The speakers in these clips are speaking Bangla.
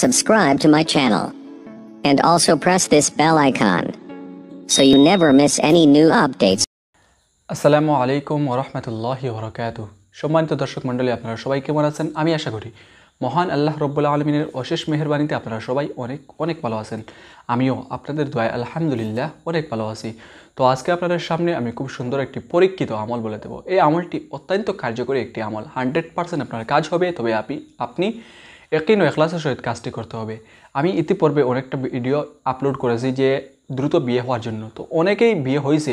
subscribe to my channel, and also press this bell icon so you never miss any new updates. আসসালামু আলাইকুম ওরহমতুল্লাহি ওবরাকাত সম্মানিত দর্শক মণ্ডলী আপনারা সবাই কেমন আছেন আমি আশা করি মহান আল্লাহ রব্বুল্লা আলমিনের অশেষ মেহরবানিতে আপনারা সবাই অনেক অনেক ভালো আছেন আমিও আপনাদের দয়া আলহামদুলিল্লাহ অনেক ভালো আছি তো আজকে আপনাদের সামনে আমি খুব সুন্দর একটি পরীক্ষিত আমল বলে দেবো এই আমলটি অত্যন্ত কার্যকরী একটি আমল হান্ড্রেড পার্সেন্ট আপনার কাজ হবে তবে আপনি আপনি একই নয় এখলাসের সহিত কাজটি করতে হবে আমি ইতিপূর্বে অনেকটা ভিডিও আপলোড করেছি যে দ্রুত বিয়ে হওয়ার জন্য তো অনেকেই বিয়ে হয়েছে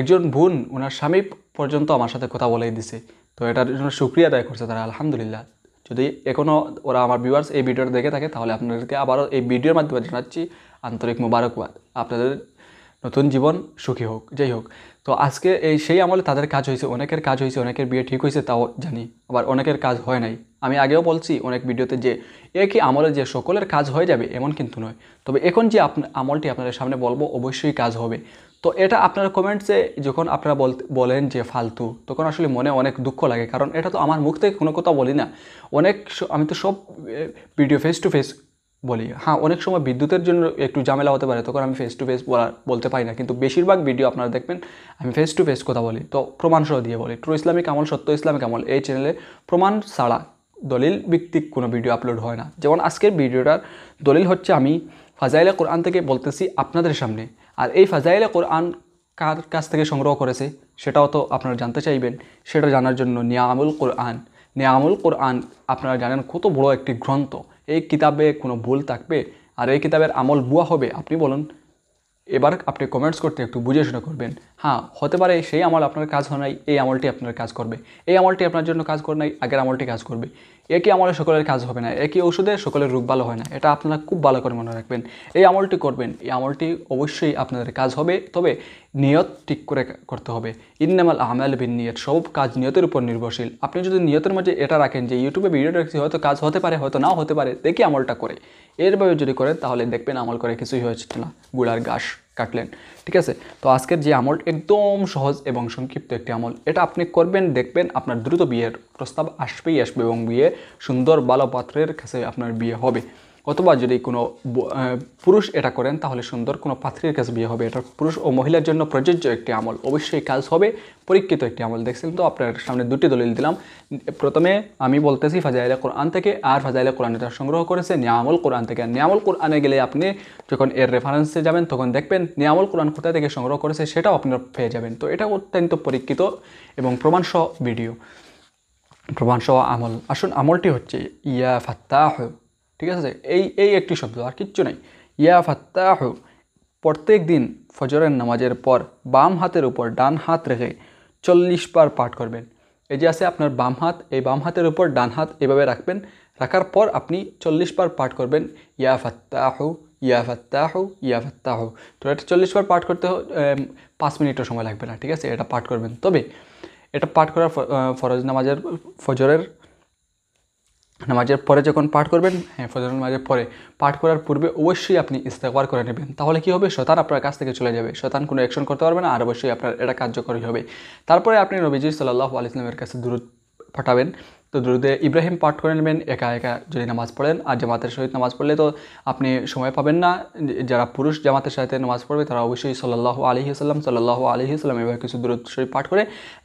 একজন বোন ওনার স্বামী পর্যন্ত আমার সাথে কথা বলে দিছে তো এটার জন্য সুক্রিয়া আদায় করছে তারা আলহামদুলিল্লাহ যদি এখনও ওরা আমার ভিউয়ার্স এই ভিডিওটা দেখে থাকে তাহলে আপনাদেরকে আবারও এই ভিডিওর মাধ্যমে জানাচ্ছি আন্তরিক মুবারকবাদ আপনাদের নতুন জীবন সুখী হোক যাই হোক তো আজকে এই সেই আমলে তাদের কাজ হয়েছে অনেকের কাজ হয়েছে অনেকের বিয়ে ঠিক হয়েছে তাও জানি আবার অনেকের কাজ হয় নাই আমি আগেও বলছি অনেক ভিডিওতে যে একই আমলে যে সকলের কাজ হয়ে যাবে এমন কিন্তু নয় তবে এখন যে আমলটি আপনাদের সামনে বলবো অবশ্যই কাজ হবে তো এটা আপনারা কমেন্টসে যখন আপনারা বলেন যে ফালতু তখন আসলে মনে অনেক দুঃখ লাগে কারণ এটা তো আমার মুখ থেকে কোনো কথা বলি না অনেক আমি তো সব ভিডিও ফেস টু ফেস বলি হ্যাঁ অনেক সময় বিদ্যুতের জন্য একটু ঝামেলা হতে পারে তখন আমি ফেস টু ফেস বলা বলতে পারি না কিন্তু বেশিরভাগ ভিডিও আপনারা দেখবেন আমি ফেস টু ফেস কথা বলি তো প্রমাণসহ দিয়ে বলি ট্রু ইসলামিক আমল সত্য ইসলামিক আমল এই চ্যানেলে প্রমাণ ছাড়া দলিল ভিত্তিক কোনো ভিডিও আপলোড হয় না যেমন আজকের ভিডিওটার দলিল হচ্ছে আমি ফাজাইলে কোরআন থেকে বলতেছি আপনাদের সামনে আর এই ফাজাইলে কোরআন কার কাছ থেকে সংগ্রহ করেছে সেটাও তো আপনারা জানতে চাইবেন সেটা জানার জন্য নিয়ামুল কোরআন নিয়ামুল কোরআন আপনারা জানেন কত বড় একটি গ্রন্থ এই কিতাবে কোনো ভুল থাকবে আর এই কিতাবের আমল বুয়া হবে আপনি বলুন এবার আপনি কমেন্টস করতে একটু বুঝে শুনে করবেন হ্যাঁ হতে পারে সেই আমল আপনার কাজ হয় নাই এই আমলটি আপনার কাজ করবে এই আমলটি আপনার জন্য কাজ করে নাই আগের আমলটি কাজ করবে একই আমলে সকলের কাজ হবে না একই ওষুধে সকলের রোগ ভালো হয় না এটা আপনারা খুব ভালো করে মনে রাখবেন এই আমলটি করবেন এই আমলটি অবশ্যই আপনাদের কাজ হবে তবে নিয়ত ঠিক করে করতে হবে ইন্নামাল আমেল বিন নিয়ত সব কাজ নিয়তের উপর নির্ভরশীল আপনি যদি নিয়তের মাঝে এটা রাখেন যে ইউটিউবে ভিডিও রাখছি হয়তো কাজ হতে পারে হয়তো নাও হতে পারে দেখি আমলটা করে এরভাবে যদি করেন তাহলে দেখবেন আমল করে কিছুই হয়েছে না গুলার গাছ কাটলেন ঠিক আছে তো আজকের যে আমল একদম সহজ এবং সংক্ষিপ্ত একটি আমল এটা আপনি করবেন দেখবেন আপনার দ্রুত বিয়ের প্রস্তাব আসবেই আসবে এবং বিয়ে সুন্দর ভালো পাত্রের কাছে আপনার বিয়ে হবে অথবা যদি কোনো পুরুষ এটা করেন তাহলে সুন্দর কোনো পাত্রীর কাছে বিয়ে হবে এটা পুরুষ ও মহিলার জন্য প্রযোজ্য একটি আমল অবশ্যই কাজ হবে পরীক্ষিত একটি আমল দেখছেন তো আপনার সামনে দুটি দলিল দিলাম প্রথমে আমি বলতেছি ফাজাইলা কোরআন থেকে আর ফাজাইলা কোরআন এটা সংগ্রহ করেছে নিয়ামল কোরআন থেকে নিয়ামল কোরআনে গেলে আপনি যখন এর রেফারেন্সে যাবেন তখন দেখবেন নিয়ামল কোরআন কোথা থেকে সংগ্রহ করেছে সেটাও আপনারা পেয়ে যাবেন তো এটা অত্যন্ত পরীক্ষিত এবং প্রমাণসহ ভিডিও প্রমাণসহ আমল আসুন আমলটি হচ্ছে ইয়া ফাত্তাহ ঠিক আছে এই এই একটি শব্দ আর কিচ্ছু নেই ইয়া ফাত্তাহ প্রত্যেক দিন ফজরের নামাজের পর বাম হাতের উপর ডান হাত রেখে চল্লিশ বার পাঠ করবেন এই যে আছে আপনার বাম হাত এই বাম হাতের উপর ডান হাত এভাবে রাখবেন রাখার পর আপনি চল্লিশ বার পাঠ করবেন ইয়া ফাত্তাহ ইয়া ফাত্তাহ ইয়া ফাত্তাহ তো এটা চল্লিশ বার পাঠ করতে পাঁচ মিনিটও সময় লাগবে না ঠিক আছে এটা পাঠ করবেন তবে এটা পাঠ করার ফরজ নামাজের ফজরের নামাজের পরে যখন পাঠ করবেন হ্যাঁ ফজর নামাজের পরে পাঠ করার পূর্বে অবশ্যই আপনি ইস্তেকবার করে নেবেন তাহলে কি হবে শতান আপনার কাছ থেকে চলে যাবে শতান কোনো অ্যাকশন করতে পারবে না আর অবশ্যই আপনার এটা কার্যকরী হবে তারপরে আপনি নবীজি সাল্লাহ আলিসলামের কাছে দূরত্ব পাঠাবেন তো দরুদে ইব্রাহিম পাঠ করে নেবেন একা একা যদি নামাজ পড়েন আর জামাতের সহিত নামাজ পড়লে তো আপনি সময় পাবেন না যারা পুরুষ জামাতের সাথে নামাজ পড়বে তারা অবশ্যই সাল্লাহ আলহি আসাল্লাম সাল্লাহ আলহি আসাল্লাম এবার কিছু দূরত শরীফ পাঠ করে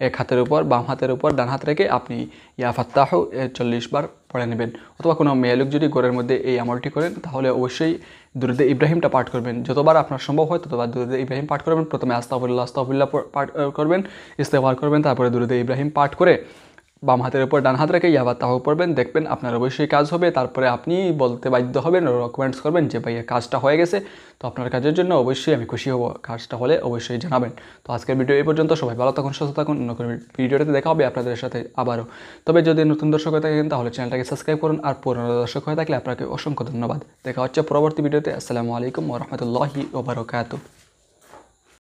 এক হাতের উপর বাম হাতের উপর ডান হাত রেখে আপনি ইয়া ফাত্তাহ চল্লিশ বার পড়ে নেবেন অথবা কোনো মেয়ে লোক যদি ঘরের মধ্যে এই আমলটি করেন তাহলে অবশ্যই দুরুদে ইব্রাহিমটা পাঠ করবেন যতবার আপনার সম্ভব হয় ততবার দুরুদে ইব্রাহিম পাঠ করবেন প্রথমে আস্তাফুল্লাহ আস্তাফুল্লাহ পাঠ করবেন ইস্তেফার করবেন তারপরে দুরুদে ইব্রাহিম পাঠ করে বাম হাতের উপর ডান হাত রেখে ইয়াবা তাহ করবেন দেখবেন আপনার অবশ্যই কাজ হবে তারপরে আপনি বলতে বাধ্য হবেন রকমেন্টস করবেন যে ভাইয়া কাজটা হয়ে গেছে তো আপনার কাজের জন্য অবশ্যই আমি খুশি হব কাজটা হলে অবশ্যই জানাবেন তো আজকের ভিডিও এই পর্যন্ত সবাই ভালো থাকুন সুস্থ থাকুন অন্য কোনো ভিডিওটাতে দেখা হবে আপনাদের সাথে আবারও তবে যদি নতুন দর্শক হয়ে থাকেন তাহলে চ্যানেলটাকে সাবস্ক্রাইব করুন আর পুরনো দর্শক হয়ে থাকলে আপনাকে অসংখ্য ধন্যবাদ দেখা হচ্ছে পরবর্তী ভিডিওতে আসসালামু আলাইকুম ওরহমতুল্লাহি ওবরকাত